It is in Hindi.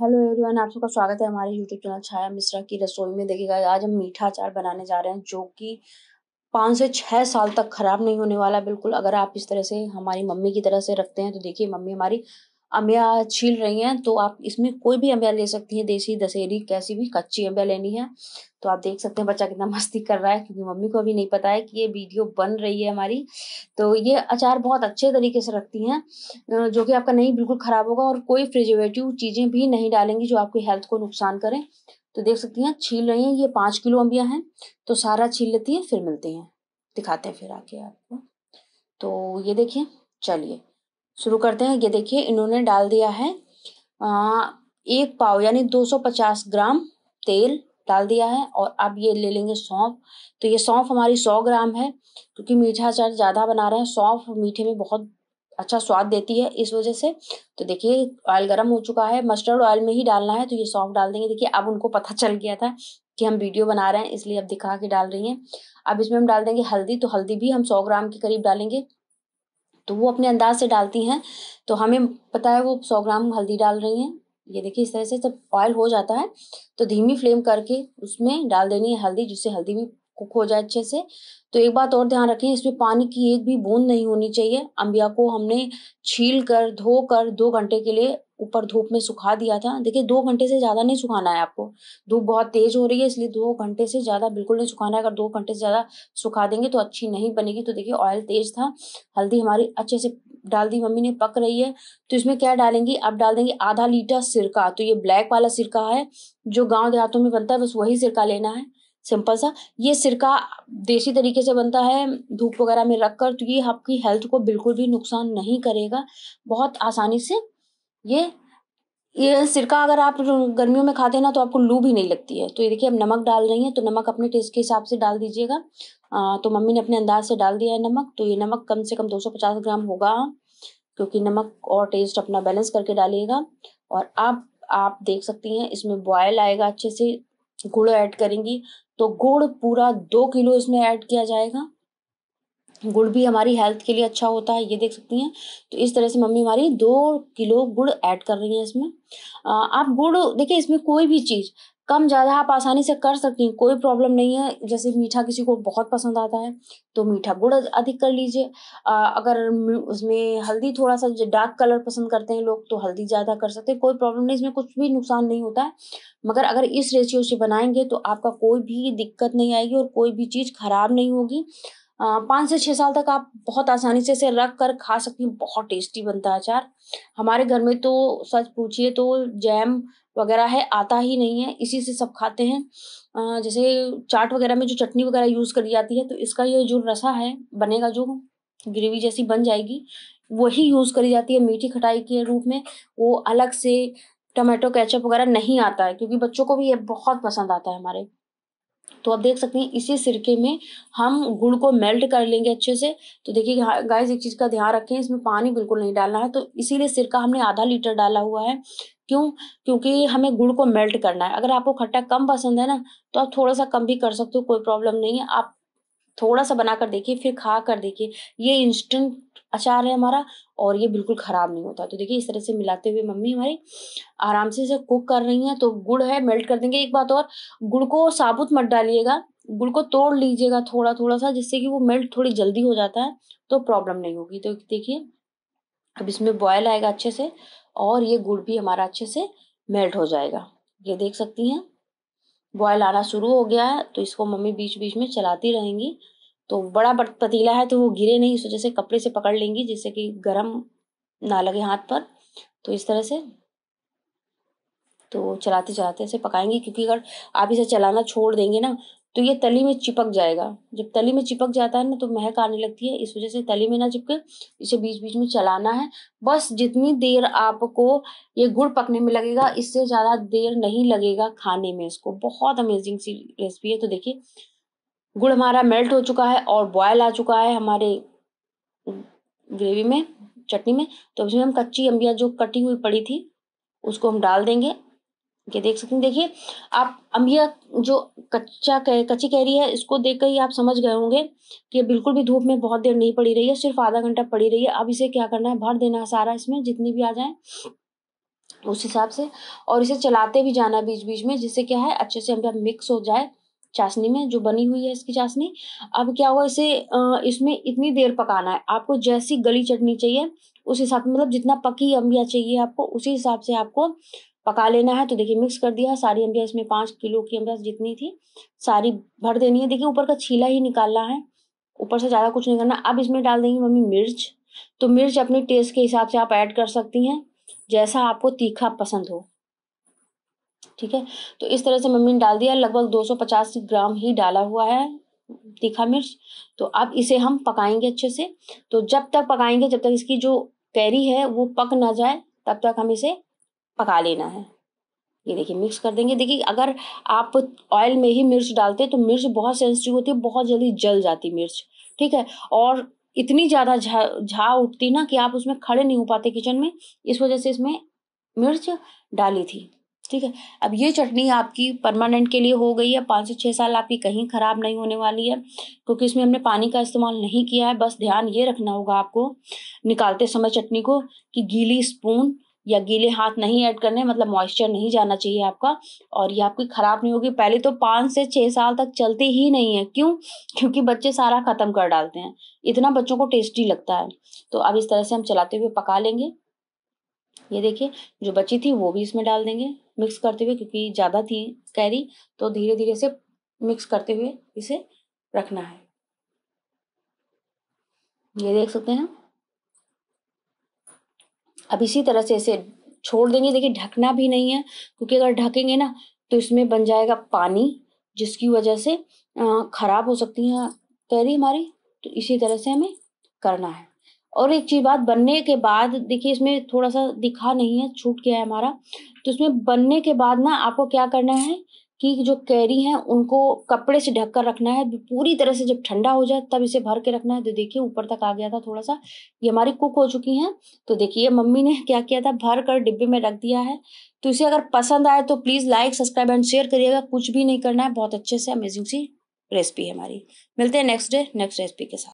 हेलो एवरीवन आप सबका स्वागत है हमारे यूट्यूब चैनल छाया मिश्रा की रसोई में देखिएगा आज हम मीठा अचार बनाने जा रहे हैं जो कि पाँच से छः साल तक ख़राब नहीं होने वाला बिल्कुल अगर आप इस तरह से हमारी मम्मी की तरह से रखते हैं तो देखिए मम्मी हमारी अम्बिया छील रही हैं तो आप इसमें कोई भी अम्बिया ले सकती हैं देसी दशहरी कैसी भी कच्ची अम्बिया लेनी है तो आप देख सकते हैं बच्चा कितना मस्ती कर रहा है क्योंकि मम्मी को अभी नहीं पता है कि ये वीडियो बन रही है हमारी तो ये अचार बहुत अच्छे तरीके से रखती हैं जो कि आपका नहीं बिल्कुल ख़राब होगा और कोई फ्रिजर्वेटिव चीज़ें भी नहीं डालेंगी जो आपकी हेल्थ को नुकसान करें तो देख सकती हैं छील रही हैं ये पाँच किलो अम्बिया हैं तो सारा छील लेती हैं फिर मिलते हैं दिखाते हैं फिर आके आपको तो ये देखिए चलिए शुरू करते हैं ये देखिए इन्होंने डाल दिया है आ, एक पाव यानी 250 ग्राम तेल डाल दिया है और अब ये ले लेंगे सौंफ तो ये सौंफ हमारी 100 ग्राम है क्योंकि मीठा अचार ज़्यादा बना रहे हैं सौंफ मीठे में बहुत अच्छा स्वाद देती है इस वजह से तो देखिए ऑयल गर्म हो चुका है मस्टर्ड ऑयल में ही डालना है तो ये सौंफ डाल देंगे देखिए अब उनको पता चल गया था कि हम वीडियो बना रहे हैं इसलिए अब दिखा के डाल रही हैं अब इसमें हम डाल देंगे हल्दी तो हल्दी भी हम सौ ग्राम के करीब डालेंगे तो वो अपने अंदाज से डालती हैं तो हमें पता है वो सौ ग्राम हल्दी डाल रही हैं ये देखिए इस तरह से जब ऑयल हो जाता है तो धीमी फ्लेम करके उसमें डाल देनी है हल्दी जिससे हल्दी भी कुक हो जाए अच्छे से तो एक बात और ध्यान रखें इसमें पानी की एक भी बूंद नहीं होनी चाहिए अम्बिया को हमने छील कर धो कर दो घंटे के लिए ऊपर धूप में सुखा दिया था देखिए दो घंटे से ज़्यादा नहीं सुखाना है आपको धूप बहुत तेज़ हो रही है इसलिए दो घंटे से ज़्यादा बिल्कुल नहीं सुखाना है अगर दो घंटे से ज़्यादा सुखा देंगे तो अच्छी नहीं बनेगी तो देखिए ऑयल तेज़ था हल्दी हमारी अच्छे से डाल दी मम्मी ने पक रही है तो इसमें क्या डालेंगे आप डाल देंगे आधा लीटर सिरका तो ये ब्लैक वाला सिरका है जो गाँव देहातों में बनता है बस वही सिरका लेना है सिंपल सा ये सिरका देसी तरीके से बनता है धूप वगैरह में रख कर तो ये आपकी हेल्थ को बिल्कुल भी नुकसान नहीं करेगा बहुत आसानी से ये ये सिरका अगर आप गर्मियों में खाते हैं ना तो आपको लू भी नहीं लगती है तो ये देखिए अब नमक डाल रही हैं तो नमक अपने टेस्ट के हिसाब से डाल दीजिएगा तो मम्मी ने अपने अंदाज से डाल दिया है नमक तो ये नमक कम से कम 250 ग्राम होगा क्योंकि नमक और टेस्ट अपना बैलेंस करके डालिएगा और अब आप देख सकती हैं इसमें बॉयल आएगा अच्छे से गुड़ ऐड करेंगी तो गुड़ पूरा दो किलो इसमें ऐड किया जाएगा गुड़ भी हमारी हेल्थ के लिए अच्छा होता है ये देख सकती हैं तो इस तरह से मम्मी हमारी दो किलो गुड़ ऐड कर रही हैं इसमें आप गुड़ देखिए इसमें कोई भी चीज़ कम ज़्यादा आप आसानी से कर सकती हैं कोई प्रॉब्लम नहीं है जैसे मीठा किसी को बहुत पसंद आता है तो मीठा गुड़ अधिक कर लीजिए अगर उसमें हल्दी थोड़ा सा डार्क कलर पसंद करते हैं लोग तो हल्दी ज़्यादा कर सकते हैं कोई प्रॉब्लम नहीं इसमें कुछ भी नुकसान नहीं होता है मगर अगर इस रेशियो से बनाएंगे तो आपका कोई भी दिक्कत नहीं आएगी और कोई भी चीज़ ख़राब नहीं होगी पाँच से छः साल तक आप बहुत आसानी से इसे रख कर खा सकती हैं बहुत टेस्टी बनता है अचार हमारे घर में तो सच पूछिए तो जैम वगैरह है आता ही नहीं है इसी से सब खाते हैं जैसे चाट वगैरह में जो चटनी वगैरह यूज़ करी जाती है तो इसका ये जो रसा है बनेगा जो ग्रेवी जैसी बन जाएगी वही यूज़ करी जाती है मीठी खटाई के रूप में वो अलग से टमाटो केचप वगैरह नहीं आता है क्योंकि बच्चों को भी ये बहुत पसंद आता है हमारे तो आप देख सकते हैं इसी सिरके में हम गुड़ को मेल्ट कर लेंगे अच्छे से तो देखिए गाइस हाँ, एक चीज़ का ध्यान रखें इसमें पानी बिल्कुल नहीं डालना है तो इसीलिए सिरका हमने आधा लीटर डाला हुआ है क्यों क्योंकि हमें गुड़ को मेल्ट करना है अगर आपको खट्टा कम पसंद है ना तो आप थोड़ा सा कम भी कर सकते हो कोई प्रॉब्लम नहीं है आप थोड़ा सा बना कर देखिए फिर खा कर देखिए ये इंस्टेंट अचार है हमारा और ये बिल्कुल ख़राब नहीं होता तो देखिए इस तरह से मिलाते हुए मम्मी हमारी आराम से इसे कुक कर रही हैं तो गुड़ है मेल्ट कर देंगे एक बात और गुड़ को साबुत मत डालिएगा गुड़ को तोड़ लीजिएगा थोड़ा थोड़ा सा जिससे कि वो मेल्ट थोड़ी जल्दी हो जाता है तो प्रॉब्लम नहीं होगी तो देखिए अब इसमें बॉयल आएगा अच्छे से और ये गुड़ भी हमारा अच्छे से मेल्ट हो जाएगा ये देख सकती हैं बॉयल आना शुरू हो गया है तो इसको मम्मी बीच बीच में चलाती रहेंगी तो बड़ा पतीला है तो वो गिरे नहीं इस वजह से कपड़े से पकड़ लेंगी जिससे कि गर्म ना लगे हाथ पर तो इस तरह से तो चलाते चलाते ऐसे पकाएंगे क्योंकि अगर आप इसे चलाना छोड़ देंगे ना तो ये तली में चिपक जाएगा जब तली में चिपक जाता है ना तो महक आने लगती है इस वजह से तली में ना चिपके इसे बीच बीच में चलाना है बस जितनी देर आपको ये गुड़ पकने में लगेगा इससे ज़्यादा देर नहीं लगेगा खाने में इसको बहुत अमेजिंग सी रेसिपी है तो देखिए गुड़ हमारा मेल्ट हो चुका है और बॉयल आ चुका है हमारे ग्रेवी में चटनी में तो उसमें हम कच्ची अम्बिया जो कटी हुई पड़ी थी उसको हम डाल देंगे ये देख सकते हैं देखिए आप अम्बिया जो कच्चा कह, कच्ची कैरी है इसको देख कर ही आप समझ गए होंगे कि बिल्कुल भी धूप में बहुत देर नहीं पड़ी रही है सिर्फ आधा घंटा पड़ी रही है अब इसे क्या करना है भर देना है सारा इसमें जितनी भी आ जाए उस हिसाब से और इसे चलाते भी जाना बीच बीच में जिससे क्या है अच्छे से अम्बिया मिक्स हो जाए चाशनी में जो बनी हुई है इसकी चाशनी अब क्या हुआ इसे इसमें इतनी देर पकाना है आपको जैसी गली चटनी चाहिए उस हिसाब मतलब जितना पकी अम्बिया चाहिए आपको उसी हिसाब से आपको पका लेना है तो देखिए मिक्स कर दिया सारी अम्बिया इसमें पाँच किलो की अम्बिया जितनी थी सारी भर देनी है देखिए ऊपर का छीला ही निकालना है ऊपर से ज़्यादा कुछ नहीं करना अब इसमें डाल देंगी मम्मी मिर्च तो मिर्च अपने टेस्ट के हिसाब से आप ऐड कर सकती हैं जैसा आपको तीखा पसंद हो ठीक है तो इस तरह से मम्मी ने डाल दिया लगभग 250 ग्राम ही डाला हुआ है तीखा मिर्च तो अब इसे हम पकाएंगे अच्छे से तो जब तक पकाएंगे जब तक इसकी जो कैरी है वो पक ना जाए तब तक हम इसे पका लेना है ये देखिए मिक्स कर देंगे देखिए अगर आप ऑयल में ही मिर्च डालते तो मिर्च बहुत सेंसिटिव होती है बहुत जल्दी जल जाती मिर्च ठीक है और इतनी ज़्यादा झा उठती ना कि आप उसमें खड़े नहीं हो पाते किचन में इस वजह से इसमें मिर्च डाली थी ठीक है अब ये चटनी आपकी परमानेंट के लिए हो गई है पाँच से छः साल आपकी कहीं ख़राब नहीं होने वाली है क्योंकि इसमें हमने पानी का इस्तेमाल नहीं किया है बस ध्यान ये रखना होगा आपको निकालते समय चटनी को कि गीली स्पून या गीले हाथ नहीं ऐड करने मतलब मॉइस्चर नहीं जाना चाहिए आपका और ये आपकी ख़राब नहीं होगी पहले तो पाँच से छः साल तक चलती ही नहीं है क्यों क्योंकि बच्चे सारा ख़त्म कर डालते हैं इतना बच्चों को टेस्टी लगता है तो अब इस तरह से हम चलाते हुए पका लेंगे ये देखिए जो बची थी वो भी इसमें डाल देंगे मिक्स करते हुए क्योंकि ज़्यादा थी कैरी तो धीरे धीरे से मिक्स करते हुए इसे रखना है ये देख सकते हैं अब इसी तरह से इसे छोड़ देंगे देखिए ढकना भी नहीं है क्योंकि अगर ढकेंगे ना तो इसमें बन जाएगा पानी जिसकी वजह से ख़राब हो सकती है कैरी हमारी तो इसी तरह से हमें करना है और एक चीज़ बात बनने के बाद देखिए इसमें थोड़ा सा दिखा नहीं है छूट गया है हमारा तो इसमें बनने के बाद ना आपको क्या करना है कि जो कैरी हैं उनको कपड़े से ढक कर रखना है पूरी तरह से जब ठंडा हो जाए तब इसे भर के रखना है तो देखिए ऊपर तक आ गया था थोड़ा सा ये हमारी कुक हो चुकी हैं तो देखिए मम्मी ने क्या किया था भर कर डिब्बे में रख दिया है तो इसे अगर पसंद आए तो please like subscribe and share करिएगा कुछ भी नहीं करना है बहुत अच्छे से अमेजिंग सी रेसिपी है हमारी मिलते हैं नेक्स्ट डे नेक्स्ट रेसिपी के साथ